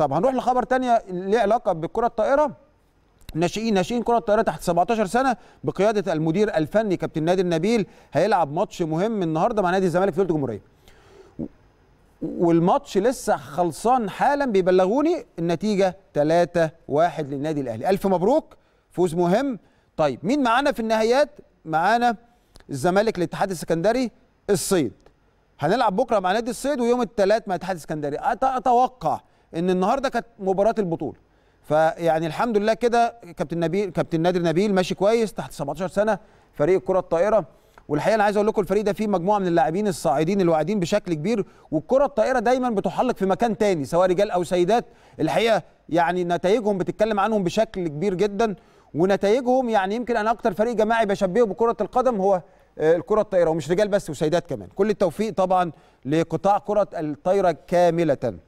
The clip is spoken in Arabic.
طب هنروح لخبر تانية ليه علاقه بالكره الطائره ناشئين ناشئين كره الطائره تحت 17 سنه بقياده المدير الفني كابتن نادر النبيل هيلعب ماتش مهم النهارده مع نادي الزمالك في دولة الجمهوريه والماتش لسه خلصان حالا بيبلغوني النتيجه 3 1 للنادي الاهلي الف مبروك فوز مهم طيب مين معانا في النهايات معانا الزمالك الاتحاد السكندري الصيد هنلعب بكره مع نادي الصيد ويوم الثلاث مع الاتحاد السكندري اتوقع ان النهارده كانت مباراه البطوله فيعني الحمد لله كده كابتن نبيل كابتن نادر نبيل ماشي كويس تحت 17 سنه فريق الكره الطائره والحقيقه انا عايز اقول لكم الفريق ده فيه مجموعه من اللاعبين الصاعدين الواعدين بشكل كبير والكره الطائره دايما بتحلق في مكان تاني سواء رجال او سيدات الحقيقه يعني نتائجهم بتتكلم عنهم بشكل كبير جدا ونتائجهم يعني يمكن انا اكتر فريق جماعي بشبهه بكره القدم هو آه، الكره الطائره ومش رجال بس وسيدات كمان كل التوفيق طبعا لقطاع كره الطائره كامله